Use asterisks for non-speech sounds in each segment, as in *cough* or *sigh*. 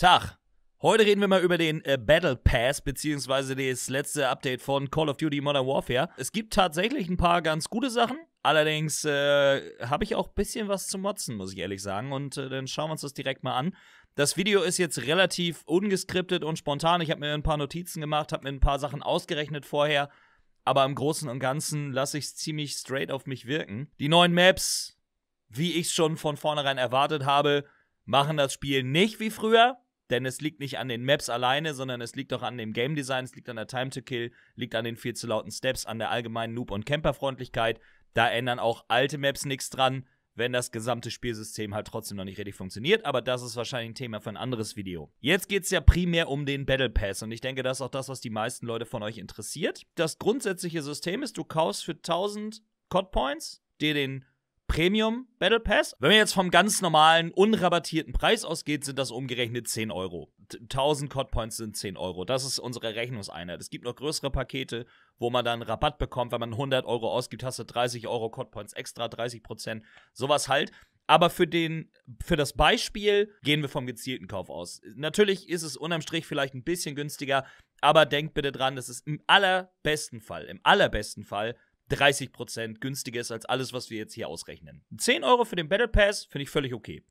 Tag. Heute reden wir mal über den äh, Battle Pass, beziehungsweise das letzte Update von Call of Duty Modern Warfare. Es gibt tatsächlich ein paar ganz gute Sachen. Allerdings äh, habe ich auch ein bisschen was zu motzen, muss ich ehrlich sagen. Und äh, dann schauen wir uns das direkt mal an. Das Video ist jetzt relativ ungeskriptet und spontan. Ich habe mir ein paar Notizen gemacht, habe mir ein paar Sachen ausgerechnet vorher. Aber im Großen und Ganzen lasse ich es ziemlich straight auf mich wirken. Die neuen Maps, wie ich es schon von vornherein erwartet habe, machen das Spiel nicht wie früher denn es liegt nicht an den Maps alleine, sondern es liegt auch an dem Game Design, es liegt an der Time to Kill, liegt an den viel zu lauten Steps, an der allgemeinen Noob- und Camper-Freundlichkeit. Da ändern auch alte Maps nichts dran, wenn das gesamte Spielsystem halt trotzdem noch nicht richtig funktioniert. Aber das ist wahrscheinlich ein Thema für ein anderes Video. Jetzt geht es ja primär um den Battle Pass und ich denke, das ist auch das, was die meisten Leute von euch interessiert. Das grundsätzliche System ist, du kaufst für 1000 Cod Points dir den Premium Battle Pass. Wenn man jetzt vom ganz normalen, unrabattierten Preis ausgeht, sind das umgerechnet 10 Euro. 1000 Cod Points sind 10 Euro. Das ist unsere Rechnungseinheit. Es gibt noch größere Pakete, wo man dann Rabatt bekommt. Wenn man 100 Euro ausgibt, hast du 30 Euro Cod Points extra, 30 Prozent, sowas halt. Aber für, den, für das Beispiel gehen wir vom gezielten Kauf aus. Natürlich ist es unterm Strich vielleicht ein bisschen günstiger, aber denkt bitte dran, das ist im allerbesten Fall, im allerbesten Fall 30% günstiger ist als alles, was wir jetzt hier ausrechnen. 10 Euro für den Battle Pass finde ich völlig okay.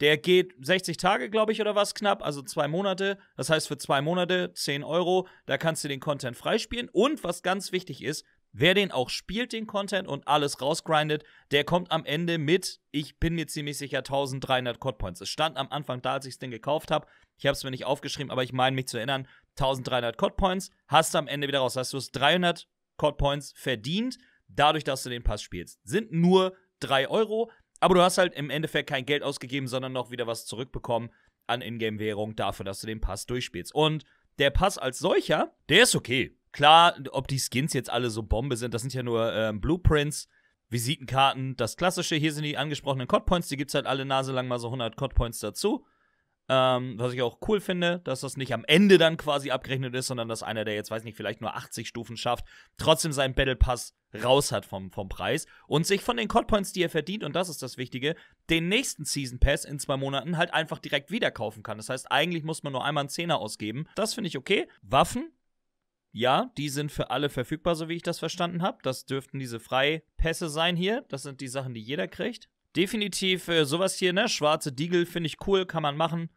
Der geht 60 Tage, glaube ich, oder was knapp, also zwei Monate. Das heißt, für zwei Monate 10 Euro, da kannst du den Content freispielen. Und was ganz wichtig ist, wer den auch spielt, den Content und alles rausgrindet, der kommt am Ende mit, ich bin mir ziemlich sicher, 1300 Code Points. Es stand am Anfang da, als ich es Ding gekauft habe. Ich habe es mir nicht aufgeschrieben, aber ich meine mich zu erinnern, 1300 Code Points hast du am Ende wieder raus. Das heißt, du hast 300 Court Points verdient, dadurch, dass du den Pass spielst. Sind nur 3 Euro, aber du hast halt im Endeffekt kein Geld ausgegeben, sondern noch wieder was zurückbekommen an Ingame-Währung dafür, dass du den Pass durchspielst. Und der Pass als solcher, der ist okay. Klar, ob die Skins jetzt alle so Bombe sind, das sind ja nur äh, Blueprints, Visitenkarten, das klassische. Hier sind die angesprochenen Codpoints, die gibt es halt alle Nase lang mal so 100 Codpoints dazu. Ähm, was ich auch cool finde, dass das nicht am Ende dann quasi abgerechnet ist, sondern dass einer, der jetzt, weiß nicht, vielleicht nur 80 Stufen schafft, trotzdem seinen Battle Pass raus hat vom, vom Preis und sich von den Cod Points, die er verdient, und das ist das Wichtige, den nächsten Season Pass in zwei Monaten halt einfach direkt wieder kaufen kann. Das heißt, eigentlich muss man nur einmal einen Zehner ausgeben. Das finde ich okay. Waffen, ja, die sind für alle verfügbar, so wie ich das verstanden habe. Das dürften diese Freipässe sein hier. Das sind die Sachen, die jeder kriegt. Definitiv äh, sowas hier, ne? Schwarze Diegel finde ich cool, kann man machen.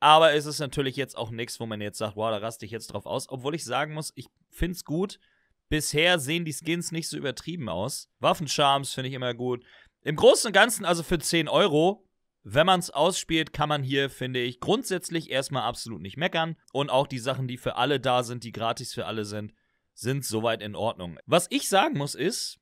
Aber es ist natürlich jetzt auch nichts, wo man jetzt sagt, wow, da raste ich jetzt drauf aus. Obwohl ich sagen muss, ich finde es gut. Bisher sehen die Skins nicht so übertrieben aus. Waffencharms finde ich immer gut. Im Großen und Ganzen, also für 10 Euro, wenn man es ausspielt, kann man hier, finde ich, grundsätzlich erstmal absolut nicht meckern. Und auch die Sachen, die für alle da sind, die gratis für alle sind, sind soweit in Ordnung. Was ich sagen muss, ist,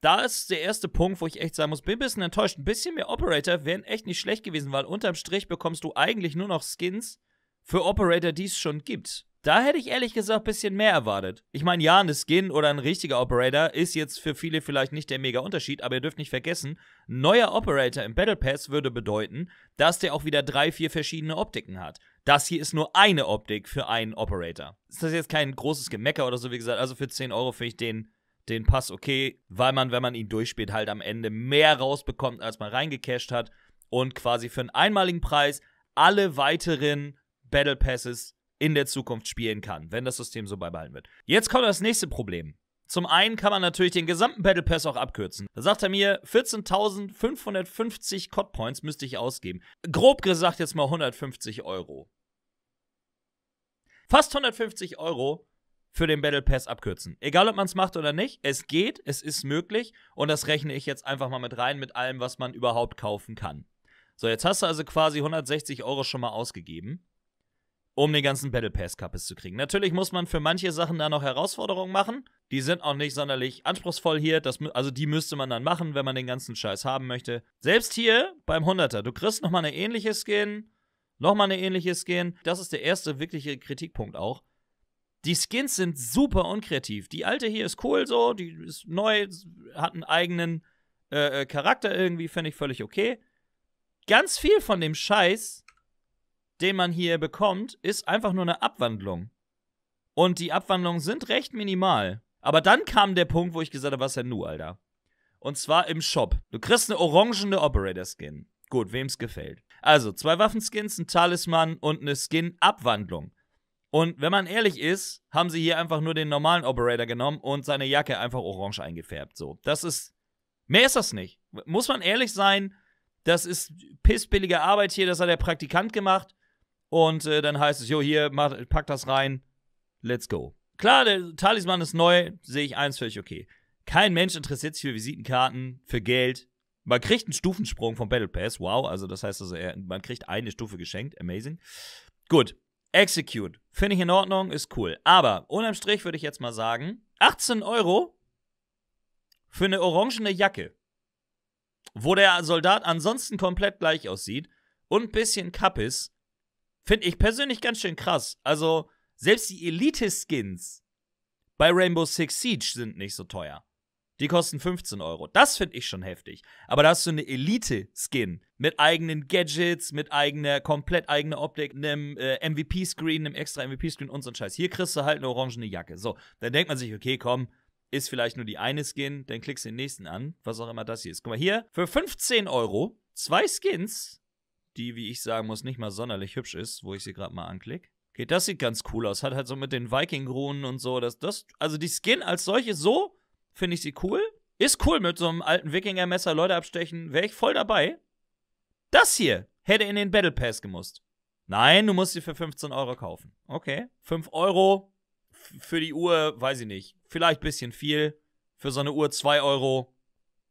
da ist der erste Punkt, wo ich echt sagen muss, bin ein bisschen enttäuscht. Ein bisschen mehr Operator wären echt nicht schlecht gewesen, weil unterm Strich bekommst du eigentlich nur noch Skins für Operator, die es schon gibt. Da hätte ich ehrlich gesagt ein bisschen mehr erwartet. Ich meine, ja, eine Skin oder ein richtiger Operator ist jetzt für viele vielleicht nicht der mega Unterschied, aber ihr dürft nicht vergessen, neuer Operator im Battle Pass würde bedeuten, dass der auch wieder drei, vier verschiedene Optiken hat. Das hier ist nur eine Optik für einen Operator. Ist das jetzt kein großes Gemecker oder so, wie gesagt? Also für 10 Euro finde ich den den Pass okay, weil man, wenn man ihn durchspielt, halt am Ende mehr rausbekommt, als man reingecasht hat und quasi für einen einmaligen Preis alle weiteren Battle Passes in der Zukunft spielen kann, wenn das System so beibehalten wird. Jetzt kommt das nächste Problem. Zum einen kann man natürlich den gesamten Battle Pass auch abkürzen. Da sagt er mir, 14.550 Cod Points müsste ich ausgeben. Grob gesagt jetzt mal 150 Euro. Fast 150 Euro für den Battle Pass abkürzen. Egal, ob man es macht oder nicht, es geht, es ist möglich und das rechne ich jetzt einfach mal mit rein, mit allem, was man überhaupt kaufen kann. So, jetzt hast du also quasi 160 Euro schon mal ausgegeben, um den ganzen Battle Pass Kappes zu kriegen. Natürlich muss man für manche Sachen da noch Herausforderungen machen. Die sind auch nicht sonderlich anspruchsvoll hier. Das, also die müsste man dann machen, wenn man den ganzen Scheiß haben möchte. Selbst hier beim 100er, du kriegst nochmal eine ähnliche Skin, nochmal eine ähnliche Skin. Das ist der erste wirkliche Kritikpunkt auch. Die Skins sind super unkreativ. Die alte hier ist cool so, die ist neu, hat einen eigenen äh, äh Charakter irgendwie, finde ich völlig okay. Ganz viel von dem Scheiß, den man hier bekommt, ist einfach nur eine Abwandlung. Und die Abwandlungen sind recht minimal. Aber dann kam der Punkt, wo ich gesagt habe, was denn nu, Alter? Und zwar im Shop. Du kriegst eine orangene Operator-Skin. Gut, wem's gefällt. Also, zwei Waffenskins, ein Talisman und eine Skin-Abwandlung. Und wenn man ehrlich ist, haben sie hier einfach nur den normalen Operator genommen und seine Jacke einfach orange eingefärbt. So, das ist. Mehr ist das nicht. Muss man ehrlich sein, das ist pissbillige Arbeit hier, das hat der Praktikant gemacht. Und äh, dann heißt es, jo, hier, mach, pack das rein, let's go. Klar, der Talisman ist neu, sehe ich eins völlig okay. Kein Mensch interessiert sich für Visitenkarten, für Geld. Man kriegt einen Stufensprung vom Battle Pass, wow, also das heißt, also, man kriegt eine Stufe geschenkt, amazing. Gut, Execute. Finde ich in Ordnung, ist cool. Aber unterm Strich würde ich jetzt mal sagen, 18 Euro für eine orangene Jacke, wo der Soldat ansonsten komplett gleich aussieht und ein bisschen Kapp ist, finde ich persönlich ganz schön krass. Also, selbst die Elite-Skins bei Rainbow Six Siege sind nicht so teuer. Die kosten 15 Euro. Das finde ich schon heftig. Aber da hast du eine Elite-Skin mit eigenen Gadgets, mit eigener, komplett eigener Optik, einem äh, MVP-Screen, einem extra MVP-Screen und so ein Scheiß. Hier kriegst du halt eine orangene Jacke. So, dann denkt man sich, okay, komm, ist vielleicht nur die eine Skin, dann klickst du den nächsten an, was auch immer das hier ist. Guck mal hier, für 15 Euro zwei Skins, die, wie ich sagen muss, nicht mal sonderlich hübsch ist, wo ich sie gerade mal anklicke. Okay, das sieht ganz cool aus. Hat halt so mit den Viking-Runen und so. Das, das, also die Skin als solche so finde ich sie cool. Ist cool mit so einem alten Wikinger-Messer Leute abstechen, wäre ich voll dabei. Das hier hätte in den Battle Pass gemusst. Nein, du musst sie für 15 Euro kaufen. Okay. 5 Euro für die Uhr, weiß ich nicht. Vielleicht ein bisschen viel. Für so eine Uhr 2 Euro.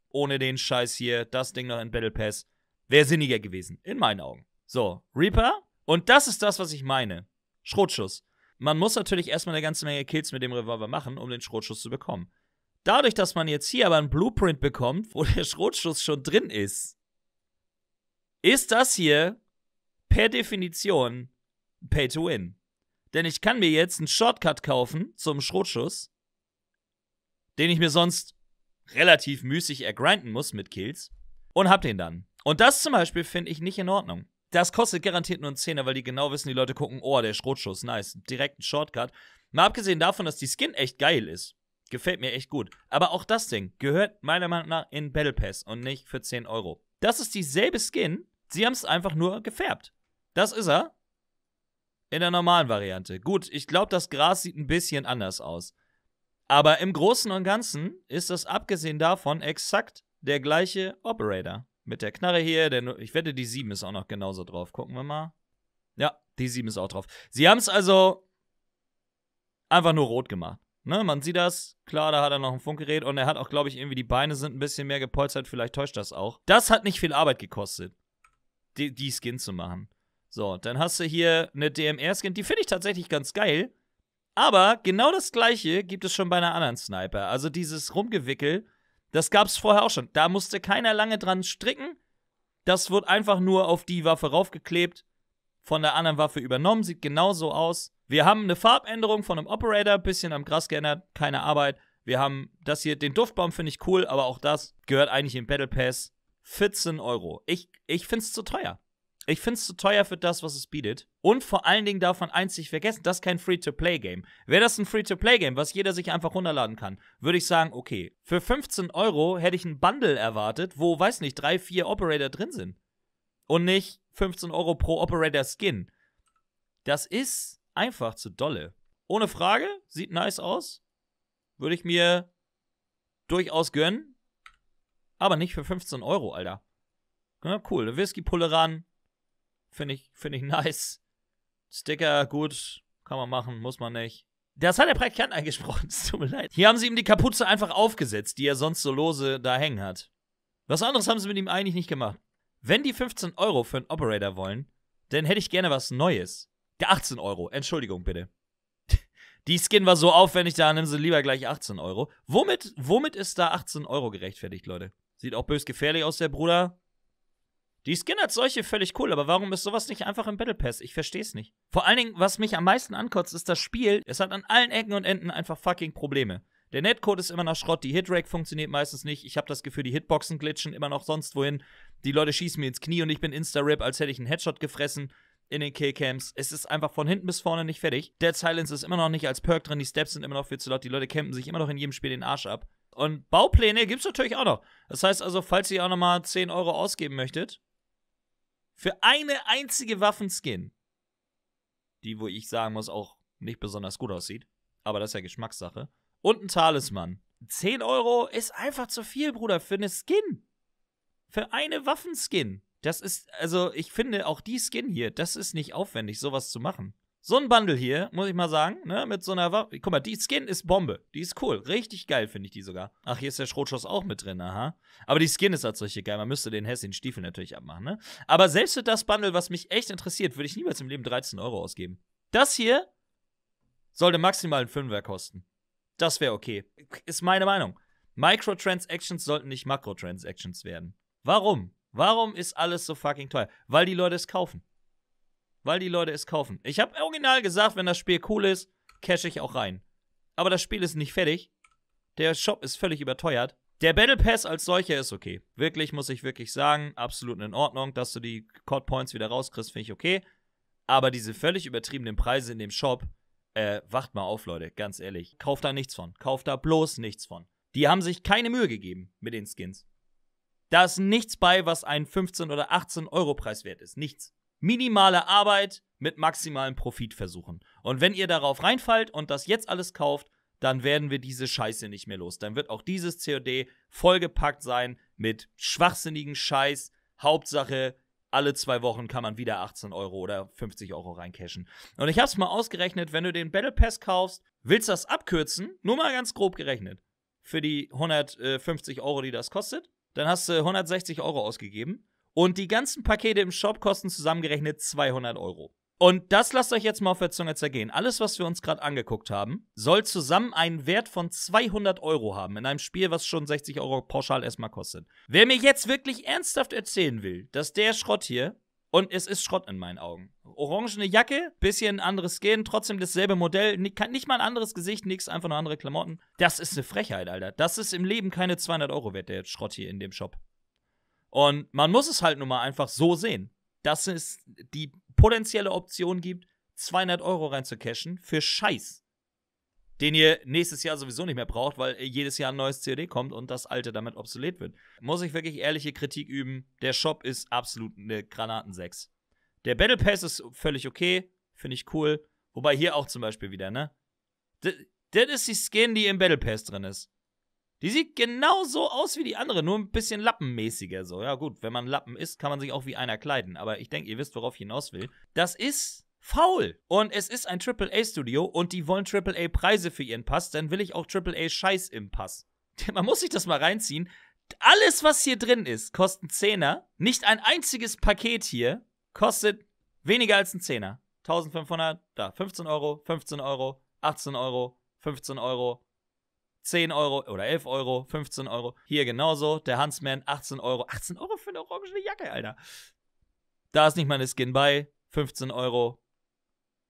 Ohne den Scheiß hier. Das Ding noch in Battle Pass. Wäre sinniger gewesen. In meinen Augen. So, Reaper. Und das ist das, was ich meine. Schrotschuss. Man muss natürlich erstmal eine ganze Menge Kills mit dem Revolver machen, um den Schrotschuss zu bekommen. Dadurch, dass man jetzt hier aber einen Blueprint bekommt, wo *laughs* der Schrotschuss schon drin ist, ist das hier per Definition Pay to Win. Denn ich kann mir jetzt einen Shortcut kaufen zum Schrotschuss, den ich mir sonst relativ müßig ergrinden muss mit Kills und hab den dann. Und das zum Beispiel finde ich nicht in Ordnung. Das kostet garantiert nur einen Zehner, weil die genau wissen, die Leute gucken, oh, der Schrotschuss, nice, direkt ein Shortcut. Mal abgesehen davon, dass die Skin echt geil ist. Gefällt mir echt gut. Aber auch das Ding gehört meiner Meinung nach in Battle Pass und nicht für 10 Euro. Das ist dieselbe Skin, sie haben es einfach nur gefärbt. Das ist er. In der normalen Variante. Gut, ich glaube, das Gras sieht ein bisschen anders aus. Aber im Großen und Ganzen ist das abgesehen davon exakt der gleiche Operator. Mit der Knarre hier, der, ich wette, die 7 ist auch noch genauso drauf. Gucken wir mal. Ja, die 7 ist auch drauf. Sie haben es also einfach nur rot gemacht. Ne, man sieht das, klar, da hat er noch ein Funkgerät und er hat auch, glaube ich, irgendwie die Beine sind ein bisschen mehr gepolstert, vielleicht täuscht das auch. Das hat nicht viel Arbeit gekostet, die, die Skin zu machen. So, dann hast du hier eine DMR-Skin, die finde ich tatsächlich ganz geil. Aber genau das gleiche gibt es schon bei einer anderen Sniper. Also dieses Rumgewickel, das gab es vorher auch schon. Da musste keiner lange dran stricken. Das wird einfach nur auf die Waffe raufgeklebt von der anderen Waffe übernommen, sieht genauso aus. Wir haben eine Farbänderung von einem Operator, bisschen am Gras geändert, keine Arbeit. Wir haben das hier, den Duftbaum finde ich cool, aber auch das gehört eigentlich im Battle Pass. 14 Euro. Ich, ich finde es zu teuer. Ich finde es zu teuer für das, was es bietet. Und vor allen Dingen davon man eins nicht vergessen, das ist kein Free-to-Play-Game. Wäre das ein Free-to-Play-Game, was jeder sich einfach runterladen kann, würde ich sagen, okay, für 15 Euro hätte ich ein Bundle erwartet, wo, weiß nicht, drei, vier Operator drin sind. Und nicht 15 Euro pro Operator Skin. Das ist einfach zu dolle. Ohne Frage, sieht nice aus. Würde ich mir durchaus gönnen. Aber nicht für 15 Euro, Alter. Ja, cool. Whisky-Pulle ran. Finde ich, find ich nice. Sticker, gut. Kann man machen, muss man nicht. Das hat der Praktikant angesprochen, *laughs* es tut mir leid. Hier haben sie ihm die Kapuze einfach aufgesetzt, die er sonst so lose da hängen hat. Was anderes haben sie mit ihm eigentlich nicht gemacht. Wenn die 15 Euro für einen Operator wollen, dann hätte ich gerne was Neues. Der 18 Euro, Entschuldigung bitte. *laughs* Die Skin war so aufwendig, da nehmen sie lieber gleich 18 Euro. Womit, womit ist da 18 Euro gerechtfertigt, Leute? Sieht auch bös gefährlich aus, der Bruder. Die Skin als solche völlig cool, aber warum ist sowas nicht einfach im Battle Pass? Ich versteh's nicht. Vor allen Dingen, was mich am meisten ankotzt, ist das Spiel. Es hat an allen Ecken und Enden einfach fucking Probleme. Der Netcode ist immer noch Schrott, die Hitrack funktioniert meistens nicht. Ich habe das Gefühl, die Hitboxen glitschen immer noch sonst wohin. Die Leute schießen mir ins Knie und ich bin Insta-Rip, als hätte ich einen Headshot gefressen in den Killcams. Es ist einfach von hinten bis vorne nicht fertig. Dead Silence ist immer noch nicht als Perk drin, die Steps sind immer noch viel zu laut, die Leute campen sich immer noch in jedem Spiel den Arsch ab. Und Baupläne gibt es natürlich auch noch. Das heißt also, falls ihr auch nochmal 10 Euro ausgeben möchtet, für eine einzige Waffenskin, die, wo ich sagen muss, auch nicht besonders gut aussieht, aber das ist ja Geschmackssache, und ein Talisman. 10 Euro ist einfach zu viel, Bruder, für eine Skin für eine Waffenskin. Das ist, also ich finde auch die Skin hier, das ist nicht aufwendig, sowas zu machen. So ein Bundle hier, muss ich mal sagen, ne, mit so einer Waffe. Guck mal, die Skin ist Bombe. Die ist cool. Richtig geil, finde ich die sogar. Ach, hier ist der Schrotstoß auch mit drin, aha. Aber die Skin ist als solche geil. Man müsste den hässlichen Stiefel natürlich abmachen, ne? Aber selbst für das Bundle, was mich echt interessiert, würde ich niemals im Leben 13 Euro ausgeben. Das hier sollte maximal ein Fünfer kosten. Das wäre okay. Ist meine Meinung. Microtransactions sollten nicht Makrotransactions werden. Warum? Warum ist alles so fucking teuer? Weil die Leute es kaufen. Weil die Leute es kaufen. Ich habe original gesagt, wenn das Spiel cool ist, cash ich auch rein. Aber das Spiel ist nicht fertig. Der Shop ist völlig überteuert. Der Battle Pass als solcher ist okay. Wirklich, muss ich wirklich sagen, absolut in Ordnung. Dass du die Cod Points wieder rauskriegst, finde ich okay. Aber diese völlig übertriebenen Preise in dem Shop, äh, wacht mal auf, Leute, ganz ehrlich. Kauft da nichts von. Kauft da bloß nichts von. Die haben sich keine Mühe gegeben mit den Skins. Da ist nichts bei, was ein 15 oder 18 Euro Preis wert ist. Nichts. Minimale Arbeit mit maximalem Profit versuchen. Und wenn ihr darauf reinfallt und das jetzt alles kauft, dann werden wir diese Scheiße nicht mehr los. Dann wird auch dieses COD vollgepackt sein mit schwachsinnigen Scheiß. Hauptsache, alle zwei Wochen kann man wieder 18 Euro oder 50 Euro reincashen. Und ich hab's mal ausgerechnet, wenn du den Battle Pass kaufst, willst du das abkürzen, nur mal ganz grob gerechnet, für die 150 Euro, die das kostet, dann hast du 160 Euro ausgegeben und die ganzen Pakete im Shop kosten zusammengerechnet 200 Euro. Und das lasst euch jetzt mal auf der Zunge zergehen. Alles, was wir uns gerade angeguckt haben, soll zusammen einen Wert von 200 Euro haben in einem Spiel, was schon 60 Euro pauschal erstmal kostet. Wer mir jetzt wirklich ernsthaft erzählen will, dass der Schrott hier und es ist Schrott in meinen Augen. Orangene Jacke, bisschen anderes Skin, trotzdem dasselbe Modell, nicht mal ein anderes Gesicht, nichts, einfach nur andere Klamotten. Das ist eine Frechheit, Alter. Das ist im Leben keine 200 Euro wert, der Schrott hier in dem Shop. Und man muss es halt nun mal einfach so sehen, dass es die potenzielle Option gibt, 200 Euro reinzucashen für Scheiß den ihr nächstes Jahr sowieso nicht mehr braucht, weil jedes Jahr ein neues COD kommt und das alte damit obsolet wird. Muss ich wirklich ehrliche Kritik üben. Der Shop ist absolut eine Granaten-6. Der Battle Pass ist völlig okay, finde ich cool. Wobei hier auch zum Beispiel wieder, ne? Das ist die Skin, die im Battle Pass drin ist. Die sieht genauso aus wie die andere, nur ein bisschen lappenmäßiger so. Ja, gut, wenn man Lappen ist, kann man sich auch wie einer kleiden. Aber ich denke, ihr wisst, worauf ich hinaus will. Das ist faul. Und es ist ein AAA-Studio und die wollen AAA-Preise für ihren Pass, dann will ich auch AAA-Scheiß im Pass. *laughs* Man muss sich das mal reinziehen. Alles, was hier drin ist, kostet einen Zehner. Nicht ein einziges Paket hier kostet weniger als ein Zehner. 1500, da, 15 Euro, 15 Euro, 18 Euro, 15 Euro, 10 Euro oder 11 Euro, 15 Euro. Hier genauso, der Huntsman, 18 Euro. 18 Euro für eine orangene Jacke, Alter. Da ist nicht meine Skin bei, 15 Euro.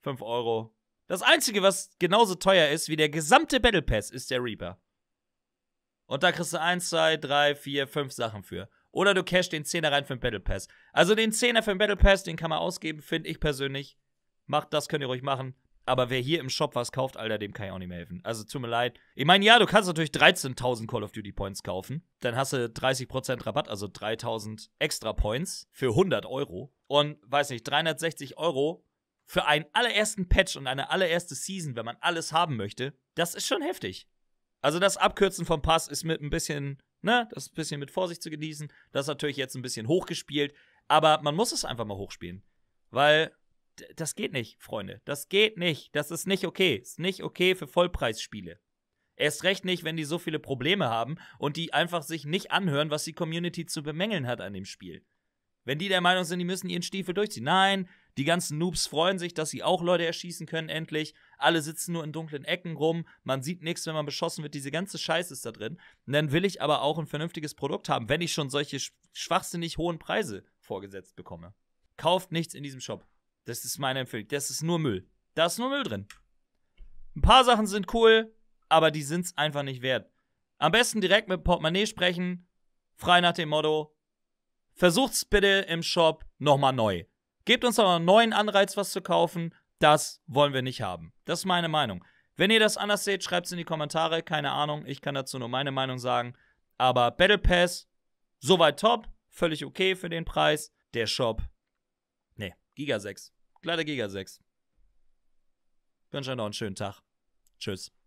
5 Euro. Das Einzige, was genauso teuer ist wie der gesamte Battle Pass, ist der Reaper. Und da kriegst du 1, 2, 3, 4, 5 Sachen für. Oder du cashst den 10er rein für den Battle Pass. Also den 10er für den Battle Pass, den kann man ausgeben, finde ich persönlich. Macht das, könnt ihr ruhig machen. Aber wer hier im Shop was kauft, Alter, dem kann ich auch nicht mehr helfen. Also tut mir leid. Ich meine, ja, du kannst natürlich 13.000 Call of Duty Points kaufen. Dann hast du 30% Rabatt, also 3.000 extra Points für 100 Euro. Und weiß nicht, 360 Euro für einen allerersten Patch und eine allererste Season, wenn man alles haben möchte, das ist schon heftig. Also das Abkürzen vom Pass ist mit ein bisschen, ne, das ist ein bisschen mit Vorsicht zu genießen. Das ist natürlich jetzt ein bisschen hochgespielt, aber man muss es einfach mal hochspielen, weil das geht nicht, Freunde. Das geht nicht. Das ist nicht okay. Ist nicht okay für Vollpreisspiele. Erst recht nicht, wenn die so viele Probleme haben und die einfach sich nicht anhören, was die Community zu bemängeln hat an dem Spiel. Wenn die der Meinung sind, die müssen ihren Stiefel durchziehen. Nein, die ganzen Noobs freuen sich, dass sie auch Leute erschießen können, endlich. Alle sitzen nur in dunklen Ecken rum. Man sieht nichts, wenn man beschossen wird. Diese ganze Scheiße ist da drin. Und dann will ich aber auch ein vernünftiges Produkt haben, wenn ich schon solche schwachsinnig hohen Preise vorgesetzt bekomme. Kauft nichts in diesem Shop. Das ist meine Empfehlung. Das ist nur Müll. Da ist nur Müll drin. Ein paar Sachen sind cool, aber die sind's einfach nicht wert. Am besten direkt mit Portemonnaie sprechen, frei nach dem Motto, versucht's bitte im Shop nochmal neu. Gebt uns aber einen neuen Anreiz, was zu kaufen. Das wollen wir nicht haben. Das ist meine Meinung. Wenn ihr das anders seht, schreibt es in die Kommentare. Keine Ahnung, ich kann dazu nur meine Meinung sagen. Aber Battle Pass, soweit top. Völlig okay für den Preis. Der Shop, ne, Giga 6. Kleiner Giga 6. Ich wünsche euch noch einen schönen Tag. Tschüss.